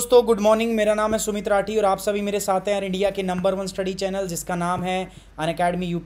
दोस्तों good morning मेरा नाम है सुमित राठी और आप सभी मेरे साथ हैं इंडिया के नंबर वन स्टडी चैनल जिसका नाम है अन अकेडमी यू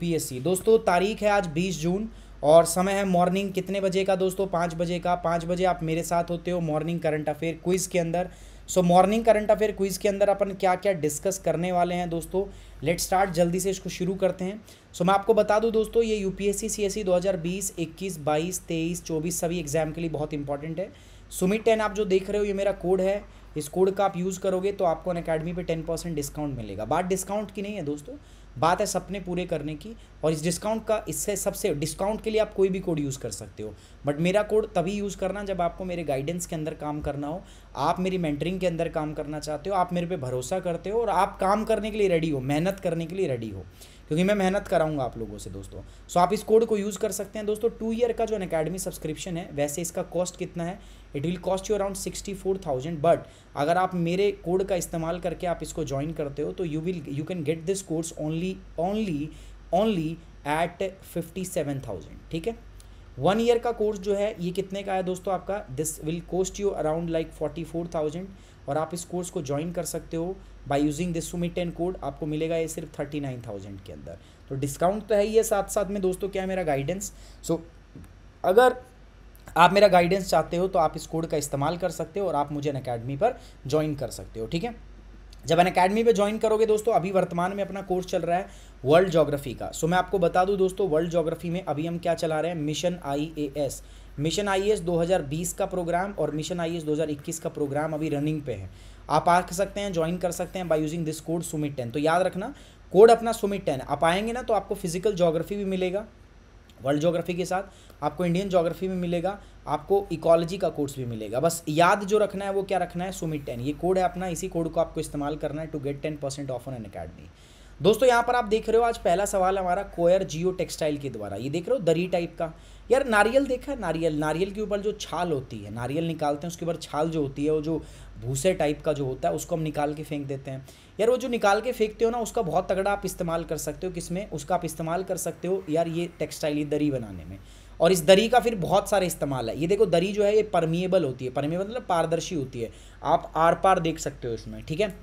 दोस्तों तारीख है आज 20 जून और समय है मॉर्निंग कितने बजे का दोस्तों पाँच बजे का पाँच बजे आप मेरे साथ होते हो मॉर्निंग करंट अफेयर क्विज़ के अंदर so morning current affair quiz के अंदर अपन क्या क्या डिस्कस करने वाले हैं दोस्तों लेट स्टार्ट जल्दी से इसको शुरू करते हैं सो so, मैं आपको बता दूं दोस्तों ये U P S C C S C दो हज़ार बीस इक्कीस बाईस तेईस चौबीस सभी एग्जाम के लिए बहुत इंपॉर्टेंट है सुमित टेन आप जो देख रहे हो ये मेरा कोड है इस कोड का आप यूज़ करोगे तो आपको अन अकेडमी पर टेन परसेंट डिस्काउंट मिलेगा बात डिस्काउंट की नहीं है दोस्तों बात है सपने पूरे करने की और इस डिस्काउंट का इससे सबसे डिस्काउंट के लिए आप कोई भी कोड यूज़ कर सकते हो बट मेरा कोड तभी यूज़ करना जब आपको मेरे गाइडेंस के अंदर काम करना हो आप मेरी मेंटरिंग के अंदर काम करना चाहते हो आप मेरे पे भरोसा करते हो और आप काम करने के लिए रेडी हो मेहनत करने के लिए रेडी हो क्योंकि मैं मेहनत कराऊंगा आप लोगों से दोस्तों सो आप इस कोड को यूज़ कर सकते हैं दोस्तों टू ईयर का जो अकेडमी सब्सक्रिप्शन है वैसे इसका कॉस्ट कितना है it will cost you around sixty four thousand but अगर आप मेरे कोड का इस्तेमाल करके आप इसको ज्वाइन करते हो तो you will you can get this course only only only at fifty seven thousand ठीक है वन ईयर का कोर्स जो है ये कितने का है दोस्तों आपका this will cost you around like forty four thousand और आप इस कोर्स को ज्वाइन कर सकते हो by using this Sumit ten code आपको मिलेगा ये सिर्फ थर्टी नाइन थाउजेंड के अंदर तो डिस्काउंट तो है ही है साथ साथ में दोस्तों क्या है मेरा गाइडेंस सो so, अगर आप मेरा गाइडेंस चाहते हो तो आप इस कोड का इस्तेमाल कर सकते हो और आप मुझे अन अकेडमी पर ज्वाइन कर सकते हो ठीक है जब अन अकेडमी पर ज्वाइन करोगे दोस्तों अभी वर्तमान में अपना कोर्स चल रहा है वर्ल्ड जोग्राफी का सो मैं आपको बता दूं दोस्तों वर्ल्ड जोग्राफी में अभी हम क्या चला रहे हैं मिशन आईएएस मिशन आईएएस 2020 का प्रोग्राम और मिशन आईएएस 2021 का प्रोग्राम अभी रनिंग पे है आप आ सकते हैं ज्वाइन कर सकते हैं by using this code Sumit ten तो याद रखना कोड अपना सुमिट टेन आप आएंगे ना तो आपको फिजिकल जोग्राफी भी मिलेगा वर्ल्ड जोग्राफी के साथ आपको इंडियन जोग्राफी में मिलेगा आपको इकोलॉजी का कोर्स भी मिलेगा बस याद जो रखना है वो क्या रखना है सुमित टेन ये कोड है अपना इसी कोड को आपको इस्तेमाल करना है to get ten percent off on Unacademy दोस्तों यहाँ पर आप देख रहे हो आज पहला सवाल हमारा कोयर जियो टेक्सटाइल के द्वारा ये देख रहे हो दरी टाइप का यार नारियल देखा है नारियल नारियल के ऊपर जो छाल होती है नारियल निकालते हैं उसके ऊपर छाल जो होती है वो जो भूसे टाइप का जो होता है उसको हम निकाल के फेंक देते हैं यार वो जो निकाल के फेंकते हो ना उसका बहुत तगड़ा आप इस्तेमाल कर सकते हो में उसका आप इस्तेमाल कर सकते हो यार ये टेक्सटाइल ये दरी बनाने में और इस दरी का फिर बहुत सारे इस्तेमाल है ये देखो दरी जो है ये परमिएबल होती है परमिएबल मतलब पारदर्शी होती है आप आर पार देख सकते हो इसमें ठीक है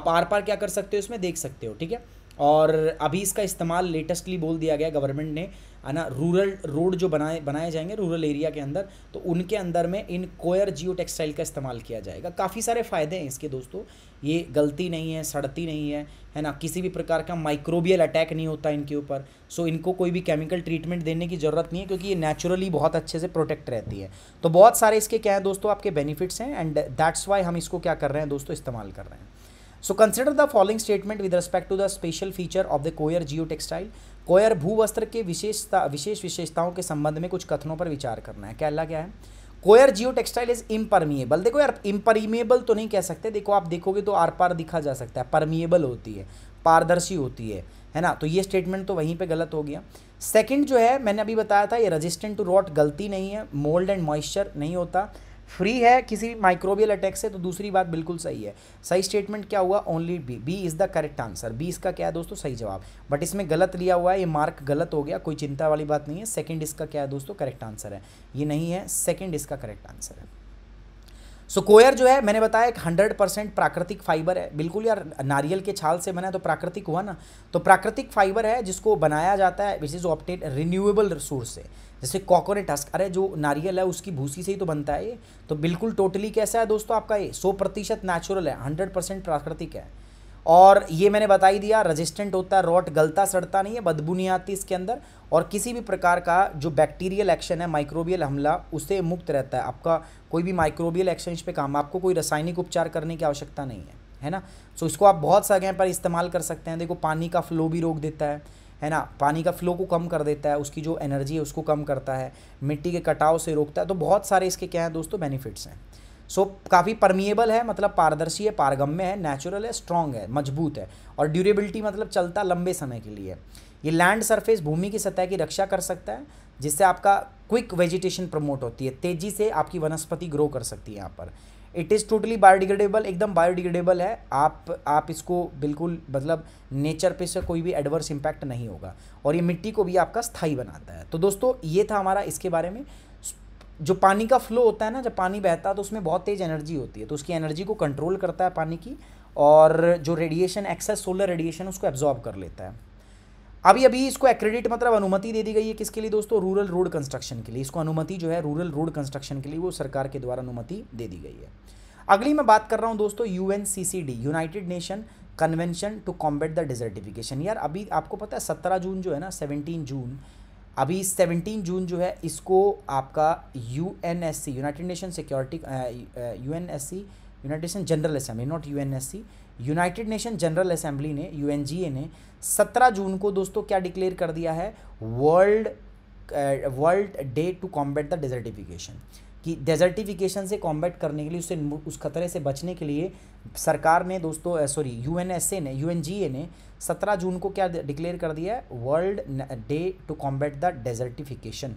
आप आर पार क्या कर सकते हो इसमें देख सकते हो ठीक है और अभी इसका इस्तेमाल लेटेस्टली बोल दिया गया गवर्नमेंट ने है ना रूरल रोड जो बनाए बनाए जाएंगे रूरल एरिया के अंदर तो उनके अंदर में इन कोयर जियो टेक्सटाइल का इस्तेमाल किया जाएगा काफ़ी सारे फ़ायदे हैं इसके दोस्तों ये गलती नहीं है सड़ती नहीं है है ना किसी भी प्रकार का माइक्रोबियल अटैक नहीं होता इनके ऊपर सो इनको कोई भी केमिकल ट्रीटमेंट देने की ज़रूरत नहीं है क्योंकि ये नेचुरली बहुत अच्छे से प्रोटेक्ट रहती है तो बहुत सारे इसके क्या है दोस्तों आपके बेनिफिट्स हैं एंड दैट्स वाई हम इसको क्या कर रहे हैं दोस्तों इस्तेमाल कर रहे हैं so consider the following statement with respect to the special feature of the coir geo textile coir भूवस्त्र के विशेषता विशेष विशेषताओं के संबंध में कुछ कथनों पर विचार करना है क्या क्या है coir geo textile is impermeable देखो यार इम्परमिएबल तो नहीं कह सकते देखो आप देखोगे तो आर पार दिखा जा सकता है परमिएबल होती है पारदर्शी होती है है ना तो ये स्टेटमेंट तो वहीं पे गलत हो गया सेकंड जो है मैंने अभी बताया था ये रजिस्टेंट टू रॉट गलती नहीं है मोल्ड एंड मॉइस्चर नहीं होता फ्री है किसी भी माइक्रोबियल अटैक से तो दूसरी बात बिल्कुल सही है सही स्टेटमेंट क्या हुआ only B B is the correct answer B इसका क्या है दोस्तों सही जवाब बट इसमें गलत लिया हुआ है ये मार्क गलत हो गया कोई चिंता वाली बात नहीं है सेकेंड इसका क्या है दोस्तों करेक्ट आंसर है ये नहीं है सेकेंड इसका करेक्ट आंसर है सो so, कोयर जो है मैंने बताया एक हंड्रेड परसेंट प्राकृतिक फाइबर है बिल्कुल यार नारियल के छाल से बना है तो प्राकृतिक हुआ ना तो प्राकृतिक फाइबर है जिसको बनाया जाता है which is opted renewable resource से जैसे कॉकोनट हस्क अरे जो नारियल है उसकी भूसी से ही तो बनता है ये तो बिल्कुल टोटली कैसा है दोस्तों आपका ये सौ प्रतिशत नेचुरल है हंड्रेड परसेंट प्राकृतिक है और ये मैंने बता ही दिया रेजिस्टेंट होता है रॉट गलता सड़ता नहीं है बदबू नहीं आती इसके अंदर और किसी भी प्रकार का जो बैक्टीरियल एक्शन है माइक्रोबियल हमला उससे मुक्त रहता है आपका कोई भी माइक्रोबियल एक्शन इस पर काम आपको कोई रासायनिक उपचार करने की आवश्यकता नहीं है है ना सो इसको आप बहुत सारे पर इस्तेमाल कर सकते हैं देखो पानी का फ्लो भी रोक देता है है ना पानी का फ्लो को कम कर देता है उसकी जो एनर्जी है उसको कम करता है मिट्टी के कटाव से रोकता है तो बहुत सारे इसके क्या हैं दोस्तों बेनिफिट्स हैं सो so, काफ़ी परमिएबल है मतलब पारदर्शी है पारगम्य है नेचुरल है स्ट्रॉन्ग है मजबूत है और ड्यूरेबिलिटी मतलब चलता लंबे समय के लिए ये लैंड सरफेस भूमि की सतह की रक्षा कर सकता है जिससे आपका क्विक वेजिटेशन प्रमोट होती है तेजी से आपकी वनस्पति ग्रो कर सकती है यहाँ पर इट इज़ टोटली बायोडिग्रेडेबल एकदम बायोडिग्रेडेबल है आप आप इसको बिल्कुल मतलब नेचर पे से कोई भी एडवर्स इम्पैक्ट नहीं होगा और ये मिट्टी को भी आपका स्थाई बनाता है तो दोस्तों ये था हमारा इसके बारे में जो पानी का फ्लो होता है ना जब पानी बहता है तो उसमें बहुत तेज़ एनर्जी होती है तो उसकी एनर्जी को कंट्रोल करता है पानी की और जो रेडिएशन एक्सेस सोलर रेडिएशन उसको एब्जॉर्ब कर लेता है अभी अभी इसको एक्रेडिट मतलब अनुमति दे दी गई है किसके लिए दोस्तों रूरल रोड कंस्ट्रक्शन के लिए इसको अनुमति जो है रूरल रोड कंस्ट्रक्शन के लिए वो सरकार के द्वारा अनुमति दे दी गई है अगली मैं बात कर रहा हूँ दोस्तों U United Nation Convention to combat the desertification यार अभी आपको पता है सत्रह जून जो है ना सेवनटीन जून अभी 17 जून जो है इसको आपका U N S C United Nation Security U N S C United Nation General Assembly not U N S C United Nation General Assembly ने यू एन जी ए ने सत्रह जून को दोस्तों क्या डिक्लेयर कर दिया है world world day to combat the desertification कि डेजर्टिफिकेशन से कॉम्बैट करने के लिए उससे उस खतरे से बचने के लिए सरकार ने दोस्तों सॉरी यू ने यू ने सत्रह जून को क्या डिक्लेयर कर दिया है world day to combat the desertification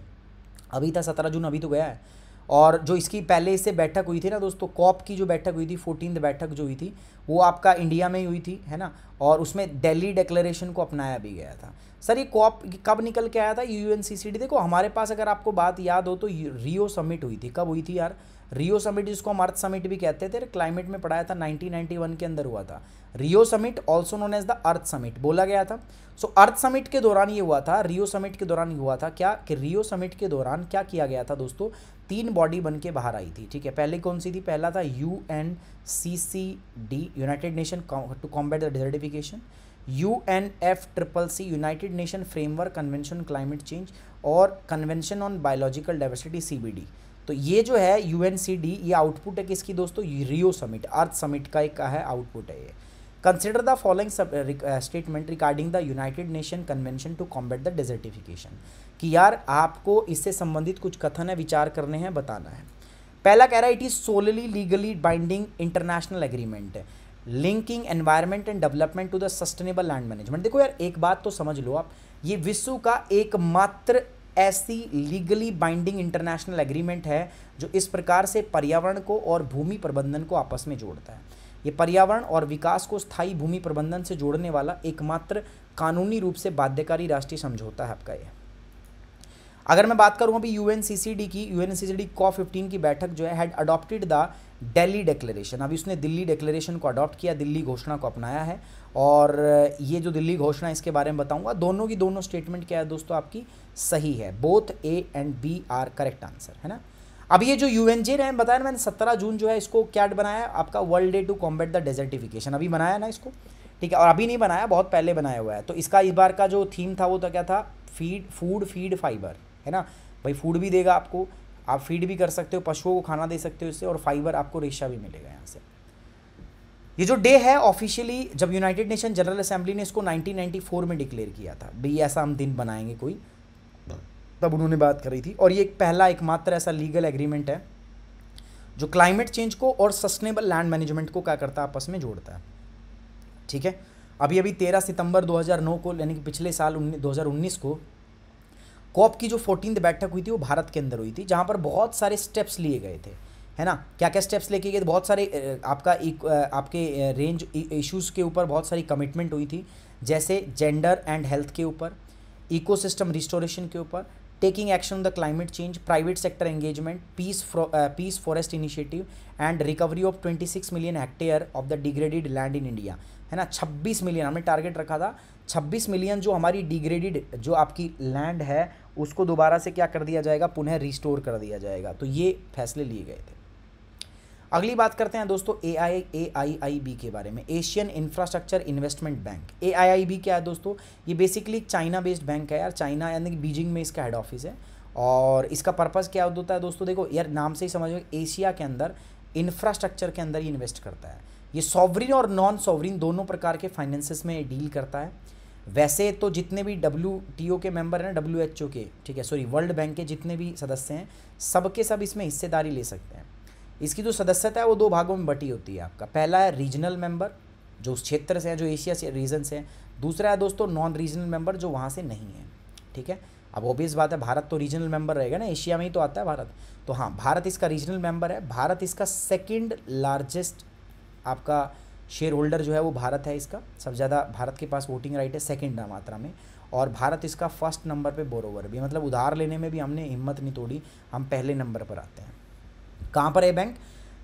अभी था सत्रह जून अभी तो गया है और जो इसकी पहले इससे बैठक हुई थी ना दोस्तों कॉप की जो बैठक हुई थी फोर्टीन बैठक जो हुई थी वो आपका इंडिया में ही हुई थी है ना और उसमें दिल्ली डिक्लेरेशन को अपनाया भी गया था सर ये कॉप कब निकल के आया था यू देखो हमारे पास अगर आपको बात याद हो तो रियो समिट हुई थी कब हुई थी यार रियो समिट जिसको हम अर्थ समिट भी कहते थे क्लाइमेट में पढ़ाया था नाइनटीन के अंदर हुआ था Rio summit also known as the Earth summit बोला गया था सो अर्थ समिट के दौरान ये हुआ था रियो समिट के दौरान हुआ था क्या कि रियो समिट के दौरान क्या किया गया था दोस्तों तीन बॉडी बन के बाहर आई थी ठीक है पहले कौन सी थी पहला था U N C C D United Nation to combat the desertification U N F triple C United Nation framework convention climate change और convention on biological diversity C B D तो ये जो है यू एन सी डी ये output है किसकी दोस्तों Rio summit अर्थ summit का एक है आउटपुट है ये consider the following statement regarding the United Nation Convention to combat the desertification कि यार आपको इससे संबंधित कुछ कथन है विचार करने हैं बताना है पहला कह रहा है it is solely legally binding international agreement linking environment and development to the sustainable land management देखो यार एक बात तो समझ लो आप ये विश्व का एकमात्र ऐसी लीगली बाइंडिंग इंटरनेशनल एग्रीमेंट है जो इस प्रकार से पर्यावरण को और भूमि प्रबंधन को आपस में जोड़ता है ये पर्यावरण और विकास को स्थायी भूमि प्रबंधन से जोड़ने वाला एकमात्र कानूनी रूप से बाध्यकारी राष्ट्रीय समझौता है आपका यह अगर मैं बात करूँ अभी यू की यू एन कॉ फिफ्टीन की बैठक जो had adopted the Delhi declaration अभी उसने दिल्ली डेक्लेरेशन को अडॉप्ट किया दिल्ली घोषणा को अपनाया है और ये जो दिल्ली घोषणा इसके बारे में बताऊंगा दोनों की दोनों स्टेटमेंट क्या है दोस्तों आपकी सही है both A and B are correct answer है ना अब ये जो यू एन जे ने बताया मैंने सत्रह जून जो है इसको क्या बनाया आपका world day to combat the desertification अभी बनाया ना इसको ठीक है और अभी नहीं बनाया बहुत पहले बनाया हुआ है तो इसका इस बार का जो थीम था वो तो क्या था फीड फूड फीड फाइबर है ना भाई फूड भी देगा आपको आप फीड भी कर सकते हो पशुओं को खाना दे सकते हो इससे और फाइबर आपको रेशा भी मिलेगा यहाँ से ये जो डे है ऑफिशियली जब यूनाइटेड नेशन जनरल असेंबली ने इसको 1994 में डिक्लेयर किया था भाई ऐसा हम दिन बनाएंगे कोई तब उन्होंने बात करी थी और ये एक पहला एकमात्र ऐसा लीगल एग्रीमेंट है जो क्लाइमेट चेंज को और सस्टेनेबल लैंड मैनेजमेंट को क्या करता है आपस में जोड़ता है ठीक है अभी अभी 13 सितंबर 2009 को यानी कि पिछले साल दो को कॉप की जो फोर्टीन बैठक हुई थी वो भारत के अंदर हुई थी जहाँ पर बहुत सारे स्टेप्स लिए गए थे है ना क्या क्या स्टेप्स लेके गए बहुत सारे आपका एक आपके रेंज इश्यूज़ के ऊपर बहुत सारी कमिटमेंट हुई थी जैसे जेंडर एंड हेल्थ के ऊपर इकोसिस्टम रिस्टोरेशन के ऊपर taking action the climate change private sector engagement peace peace forest initiative and recovery of 26 million hectare of the degraded land in India है ना 26 मिलियन हमने टारगेट रखा था छब्बीस मिलियन जो हमारी डिग्रेडेड जो आपकी लैंड है उसको दोबारा से क्या कर दिया जाएगा पुनः रिस्टोर कर दिया जाएगा तो ये फैसले लिए गए थे अगली बात करते हैं दोस्तों ए आई ए आई आई बी के बारे में Asian Infrastructure Investment Bank A I I B क्या है दोस्तों ये बेसिकली चाइना बेस्ड बैंक है यार चाइना यानी कि बीजिंग में इसका हेड ऑफिस है और इसका पर्पज़ क्या होता है दोस्तों देखो यार नाम से ही समझ में एशिया के अंदर इंफ्रास्ट्रक्चर के अंदर ही इन्वेस्ट करता है ये सॉवरिन और नॉन सॉवरिन दोनों प्रकार के फाइनेंसिस में डील करता है वैसे तो जितने भी डब्ल्यू के मेंबर हैं ना डब्ल्यू के ठीक है सॉरी वर्ल्ड बैंक के जितने भी सदस्य हैं सबके सब इसमें हिस्सेदारी ले सकते हैं इसकी जो सदस्यता है वो दो भागों में बटी होती है आपका पहला है रीजनल मेंबर जो उस क्षेत्र से हैं जो एशिया से रीजन से हैं दूसरा है दोस्तों नॉन रीजनल मेंबर जो वहाँ से नहीं है ठीक है अब ओबियस बात है भारत तो रीजनल मेंबर रहेगा ना एशिया में ही तो आता है भारत तो हाँ भारत इसका रीजनल मेंबर है भारत इसका सेकंड लार्जेस्ट आपका शेयर होल्डर जो है वो भारत है इसका सबसे ज़्यादा भारत के पास वोटिंग राइट है सेकेंड मात्रा में और भारत इसका फर्स्ट नंबर पे बोरोवर भी मतलब उधार लेने में भी हमने हिम्मत नहीं तोड़ी हम पहले नंबर पर आते हैं कहाँ पर है बैंक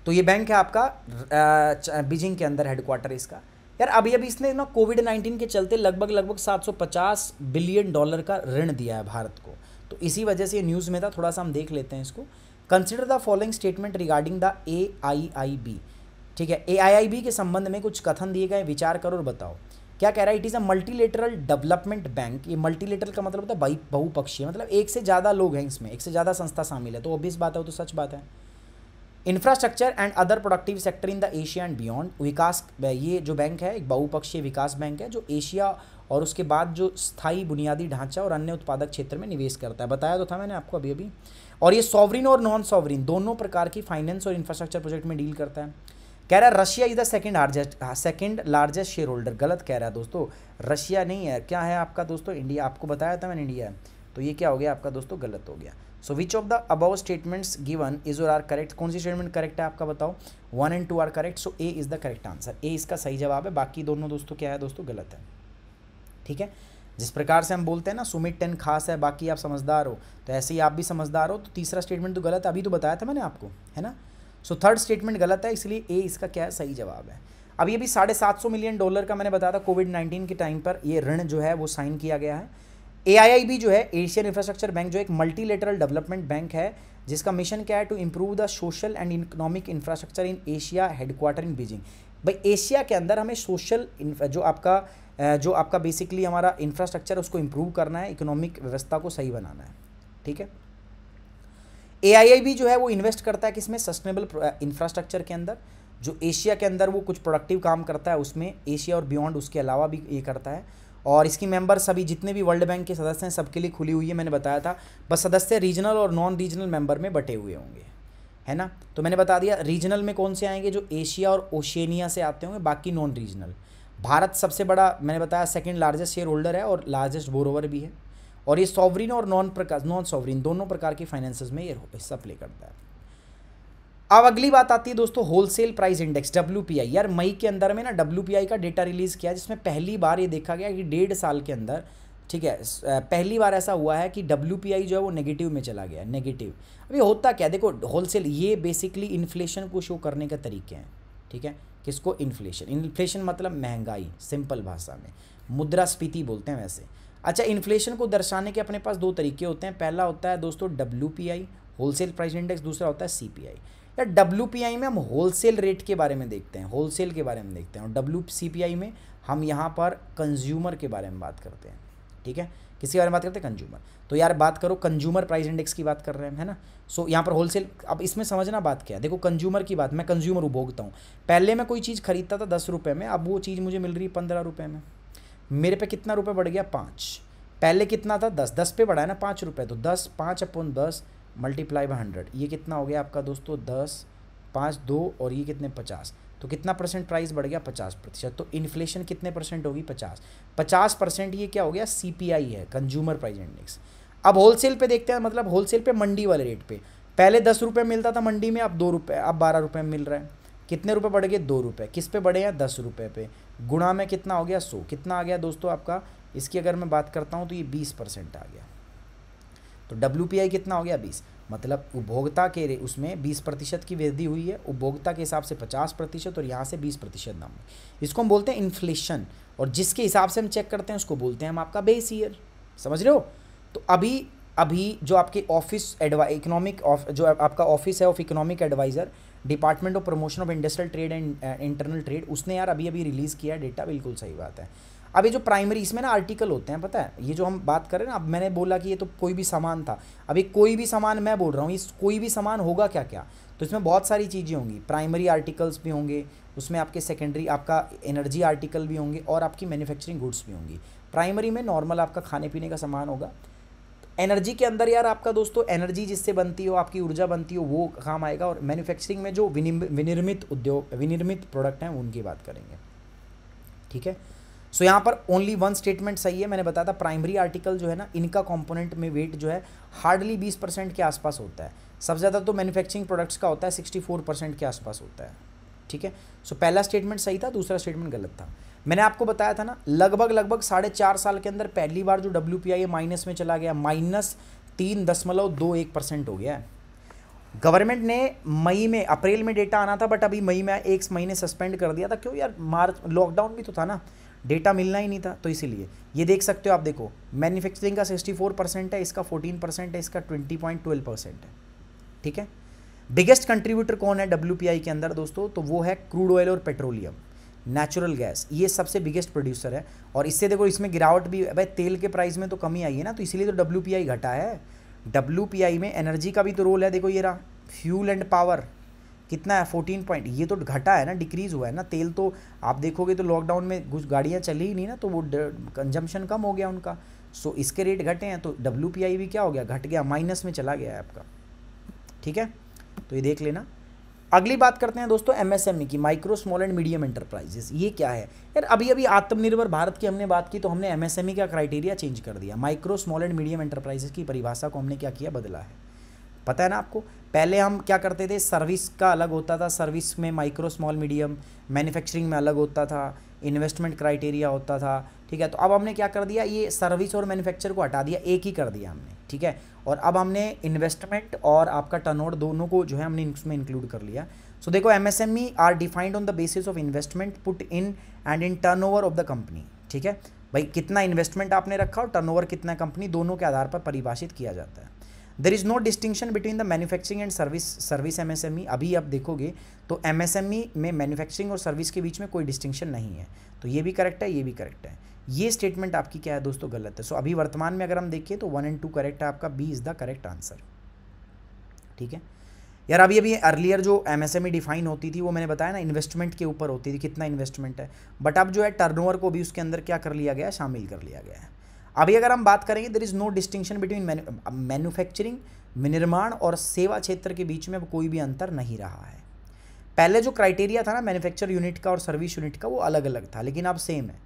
तो ये बैंक है आपका बीजिंग के अंदर हेडक्वार्टर इसका यार अभी अभी इसने ना कोविड नाइन्टीन के चलते लगभग लगभग पचास बिलियन डॉलर का ऋण दिया है भारत को तो इसी वजह से ये न्यूज़ में था थोड़ा सा हम देख लेते हैं इसको consider the following statement regarding the A I I B ठीक है ए आई आई बी के संबंध में कुछ कथन दिए गए विचार करो और बताओ क्या कह रहा है it is a multilateral development bank ये मल्टीलेटरल का मतलब होता है बहुपक्षीय मतलब एक से ज़्यादा लोग हैं इसमें एक से ज़्यादा संस्था शामिल है तो ऑब्वियस बात है तो सच बात है infrastructure and other productive sector in the Asia and beyond विकास ये जो बैंक है एक बहुपक्षीय विकास बैंक है जो एशिया और उसके बाद जो स्थायी बुनियादी ढांचा और अन्य उत्पादक क्षेत्र में निवेश करता है बताया तो था मैंने आपको अभी अभी और ये सॉवरिन और नॉन सॉवरिन दोनों प्रकार की फाइनेंस और इंफ्रास्ट्रक्चर प्रोजेक्ट में डील करता है कह रहा है Russia is the second largest second largest share holder गलत कह रहा है दोस्तों रशिया नहीं है क्या है आपका दोस्तों इंडिया आपको बताया था मैंने इंडिया है तो ये क्या हो गया आपका दोस्तों गलत हो गया so which of the above statements given is और आर करेक्ट कौन सी स्टेटमेंट करेक्ट है आपका बताओ one and two are correct so A is the correct answer A इसका सही जवाब है बाकी दोनों दोस्तों क्या है दोस्तों गलत है ठीक है जिस प्रकार से हम बोलते हैं ना सुमित टेन खास है बाकी आप समझदार हो तो ऐसे ही आप भी समझदार हो तो तीसरा स्टेटमेंट तो गलत है अभी तो बताया था मैंने आपको है ना सो थर्ड स्टेटमेंट गलत है इसलिए ए इसका क्या है सही जवाब है अब ये भी साढ़े सात सौ मिलियन डॉलर का मैंने बताया था कोविड नाइन्टीन के टाइम पर ये ऋण जो है वो साइन किया गया है ए जो है एशियन इंफ्रास्ट्रक्चर बैंक जो एक मल्टीलेटरल डेवलपमेंट बैंक है जिसका मिशन क्या है to improve the social and economic infrastructure in Asia headquarter in Beijing भाई एशिया के अंदर हमें सोशल जो आपका जो आपका बेसिकली हमारा इंफ्रास्ट्रक्चर उसको इम्प्रूव करना है इकोनॉमिक व्यवस्था को सही बनाना है ठीक है ए भी जो है वो इन्वेस्ट करता है किसमें सस्टेनेबल इंफ्रास्ट्रक्चर के अंदर जो एशिया के अंदर वो कुछ प्रोडक्टिव काम करता है उसमें एशिया और बियॉन्ड उसके अलावा भी ये करता है और इसकी मेंबर सभी जितने भी वर्ल्ड बैंक के सदस्य हैं सबके लिए खुली हुई है मैंने बताया था बस सदस्य रीजनल और नॉन रीजनल मेंबर में बटे हुए होंगे है ना तो मैंने बता दिया रीजनल में कौन से आएंगे जो एशिया और ओशेनिया से आते होंगे बाकी नॉन रीजनल भारत सबसे बड़ा मैंने बताया सेकेंड लार्जेस्ट शेयर होल्डर है और लार्जेस्ट बोरोवर भी है और ये सॉवरिन और नॉन प्रकार नॉन सॉवरिन दोनों प्रकार की फाइनेंसेस में ये हिस्सा प्ले करता है अब अगली बात आती है दोस्तों होलसेल प्राइस इंडेक्स डब्ल्यू यार मई के अंदर में ना डब्ल्यू का डेटा रिलीज़ किया जिसमें पहली बार ये देखा गया कि डेढ़ साल के अंदर ठीक है पहली बार ऐसा हुआ है कि डब्ल्यू जो है वो नेगेटिव में चला गया नेगेटिव अभी होता क्या देखो होलसेल ये बेसिकली इन्फ्लेशन को शो करने का तरीके हैं ठीक है किसको इन्फ्लेशन इन्फ्लेशन मतलब महंगाई सिंपल भाषा में मुद्रास्फीति बोलते हैं वैसे अच्छा इन्फ्लेशन को दर्शाने के अपने पास दो तरीके होते हैं पहला होता है दोस्तों W P I wholesale price index दूसरा होता है सी पी आई या डब्ल्यू पी आई में हम होलसेल रेट के बारे में देखते हैं होलसेल के बारे में देखते हैं और डब्ल्यू सी पी आई में हम यहाँ पर कंज्यूमर के बारे में बात करते हैं ठीक है किसके बारे में बात करते हैं कंज्यूमर तो यार बात करो कंज्यूमर प्राइस इंडेक्स की बात कर रहे हैं है ना सो so, यहाँ पर होलसेल अब इसमें समझना बात क्या है देखो कंज्यूमर की बात मैं कंज्यूमर उपभोगता हूँ पहले मैं कोई चीज़ खरीदता था दस रुपये में अब वो चीज़ मुझे मिल रही है पंद्रह रुपये में मेरे पे कितना रुपए बढ़ गया पाँच पहले कितना था दस दस पे बढ़ा है ना पाँच रुपये तो दस पाँच अपन दस मल्टीप्लाई बाय हंड्रेड ये कितना हो गया आपका दोस्तों दस पाँच दो और ये कितने पचास तो कितना परसेंट प्राइस बढ़ गया पचास प्रतिशत तो इन्फ्लेशन कितने परसेंट होगी पचास पचास परसेंट ये क्या हो गया सी है कंज्यूमर प्राइस इंडेक्स अब होलसेल पे देखते हैं मतलब होलसेल पे मंडी वाले रेट पे पहले दस रुपये मिलता था मंडी में अब दो रुपये अब बारह रुपये मिल रहा है कितने रुपये बढ़ गए दो रुपये किस पे बढ़े हैं दस रुपये पे गुणा में कितना हो गया सौ कितना आ गया दोस्तों आपका इसकी अगर मैं बात करता हूँ तो ये बीस परसेंट आ गया तो डब्ल्यू कितना हो गया बीस मतलब उपभोक्ता के उसमें बीस प्रतिशत की वृद्धि हुई है उपभोक्ता के हिसाब से पचास प्रतिशत और यहाँ से बीस प्रतिशत दाम इसको हम बोलते हैं इन्फ्लेशन और जिसके हिसाब से हम चेक करते हैं उसको बोलते हैं हम आपका बेस ईयर समझ रहे हो तो अभी अभी जो आपके ऑफिस एडवा इकोनॉमिक जो आपका ऑफिस है of economic adviser department of promotion of industrial trade and internal trade उसने यार अभी अभी रिलीज़ किया डेटा बिल्कुल सही बात है अब ये जो प्राइमरी इसमें ना आर्टिकल होते हैं पता है ये जो हम बात करें ना अब मैंने बोला कि ये तो कोई भी सामान था अभी कोई भी सामान मैं बोल रहा हूँ इस कोई भी सामान होगा क्या क्या तो इसमें बहुत सारी चीज़ें होंगी प्राइमरी आर्टिकल्स भी होंगे उसमें आपके सेकेंडरी आपका एनर्जी आर्टिकल भी होंगे और आपकी मैन्युफैक्चरिंग गुड्स भी होंगी प्राइमरी में नॉर्मल आपका खाने पीने का सामान होगा एनर्जी के अंदर यार आपका दोस्तों एनर्जी जिससे बनती हो आपकी ऊर्जा बनती हो वो काम आएगा और मैन्युफैक्चरिंग में जो विनिर्मित उद्योग विनिर्मित प्रोडक्ट हैं उनकी बात करेंगे ठीक है सो so, यहाँ पर ओनली वन स्टेटमेंट सही है मैंने बताया था प्राइमरी आर्टिकल जो है ना इनका कंपोनेंट में वेट जो है हार्डली बीस परसेंट के आसपास होता है सबसे ज़्यादा तो मैन्युफैक्चरिंग प्रोडक्ट्स का होता है सिक्सटी फोर परसेंट के आसपास होता है ठीक है सो so, पहला स्टेटमेंट सही था दूसरा स्टेटमेंट गलत था मैंने आपको बताया था ना लगभग लगभग साढ़े चार साल के अंदर पहली बार जो डब्ल्यू पी आई है माइनस में चला गया माइनस तीन दशमलव दो एक परसेंट हो गया है गवर्नमेंट ने मई में अप्रैल में डेटा आना था बट अभी मई में एक महीने सस्पेंड कर दिया था क्यों यार मार्च लॉकडाउन भी तो था ना डेटा मिलना ही नहीं था तो इसीलिए ये देख सकते हो आप देखो मैन्युफैक्चरिंग का सिक्सटी फोर परसेंट है इसका फोर्टीन परसेंट है इसका ट्वेंटी पॉइंट ट्वेल्व परसेंट है ठीक है बिगेस्ट कंट्रीब्यूटर कौन है डब्ल्यू के अंदर दोस्तों तो वो है क्रूड ऑयल और पेट्रोलियम नेचुरल गैस ये सबसे बिगेस्ट प्रोड्यूसर है और इससे देखो इसमें गिरावट भी भाई तेल के प्राइस में तो कमी आई है ना तो इसीलिए तो डब्ल्यू घटा है डब्ल्यू में एनर्जी का भी तो रोल है देखो ये रहा फ्यूल एंड पावर कितना है फोर्टीन पॉइंट ये तो घटा है ना डिक्रीज़ हुआ है ना तेल तो आप देखोगे तो लॉकडाउन में कुछ गाड़ियाँ चली ही नहीं ना तो वो कंजम्पशन कम हो गया उनका सो so, इसके रेट घटे हैं तो डब्ल्यू भी क्या हो गया घट गया माइनस में चला गया है आपका ठीक है तो ये देख लेना अगली बात करते हैं दोस्तों एमएसएमई e की micro small and medium enterprises ये क्या है यार अभी अभी आत्मनिर्भर भारत की हमने बात की तो हमने एमएसएमई e का क्राइटेरिया चेंज कर दिया micro small and medium enterprises की परिभाषा को हमने क्या किया बदला है पता है ना आपको पहले हम क्या करते थे सर्विस का अलग होता था सर्विस में माइक्रो स्मॉल मीडियम मैन्युफैक्चरिंग में अलग होता था इन्वेस्टमेंट क्राइटेरिया होता था ठीक है तो अब हमने क्या कर दिया ये सर्विस और मैन्युफैक्चर को हटा दिया एक ही कर दिया हमने ठीक है और अब हमने इन्वेस्टमेंट और आपका टर्नओवर दोनों को जो है हमने इसमें इंक्लूड कर लिया सो देखो MSME are defined on the basis of investment put in and in over of the company ठीक है भाई कितना इन्वेस्टमेंट आपने रखा और ओवर कितना कंपनी दोनों के आधार पर परिभाषित किया जाता है there is no distinction between the manufacturing and service service MSME अभी आप देखोगे तो एमएसएमई e में मैन्युफैक्चरिंग और सर्विस के बीच में कोई डिस्टिंक्शन नहीं है तो ये भी करेक्ट है ये भी करेक्ट है ये स्टेटमेंट आपकी क्या है दोस्तों गलत है सो so, अभी वर्तमान में अगर हम देखें तो वन एंड टू करेक्ट है आपका B is the correct answer ठीक है यार अभी अभी अर्लियर जो M S M E define होती थी वो मैंने बताया ना इन्वेस्टमेंट के ऊपर होती थी कितना इन्वेस्टमेंट है बट अब जो है टर्नओवर को भी उसके अंदर क्या कर लिया गया है शामिल कर लिया गया है अभी अगर हम बात करेंगे there is no distinction between manufacturing विनिर्माण और सेवा क्षेत्र के बीच में कोई भी अंतर नहीं रहा है पहले जो क्राइटेरिया था ना मैन्युफैक्चर यूनिट का और सर्विस यूनिट का वो अलग अलग था लेकिन अब सेम है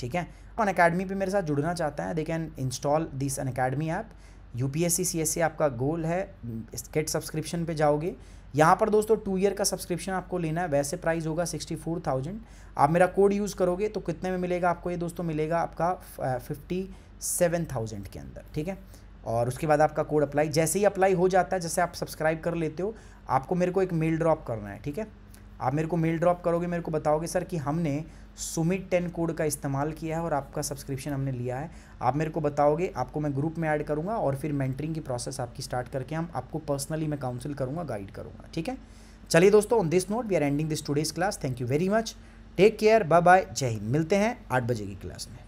ठीक है अन अकेडमी पर मेरे साथ जुड़ना चाहते हैं they can install this Unacademy app U P S C C S C आपका गोल है स्केट सब्सक्रिप्शन पे जाओगे यहाँ पर दोस्तों टू ईयर का सब्सक्रिप्शन आपको लेना है वैसे प्राइस होगा सिक्सटी फोर थाउजेंड आप मेरा कोड यूज़ करोगे तो कितने में मिलेगा आपको ये दोस्तों मिलेगा आपका फिफ्टी सेवन थाउजेंड के अंदर ठीक है और उसके बाद आपका कोड अप्लाई जैसे ही अप्लाई हो जाता है जैसे आप सब्सक्राइब कर लेते हो आपको मेरे को एक मेल ड्रॉप करना है ठीक है आप मेरे को मेल ड्रॉप करोगे मेरे को बताओगे सर कि हमने सुमित टेन कोड का इस्तेमाल किया है और आपका सब्सक्रिप्शन हमने लिया है आप मेरे को बताओगे आपको मैं ग्रुप में ऐड करूँगा और फिर मेंटरिंग की प्रोसेस आपकी स्टार्ट करके हम आपको पर्सनली मैं काउंसिल करूँगा गाइड करूँगा ठीक है चलिए दोस्तों on this note we are ending this today's class thank you very much take care bye bye जय हिंद मिलते हैं आठ बजे की क्लास में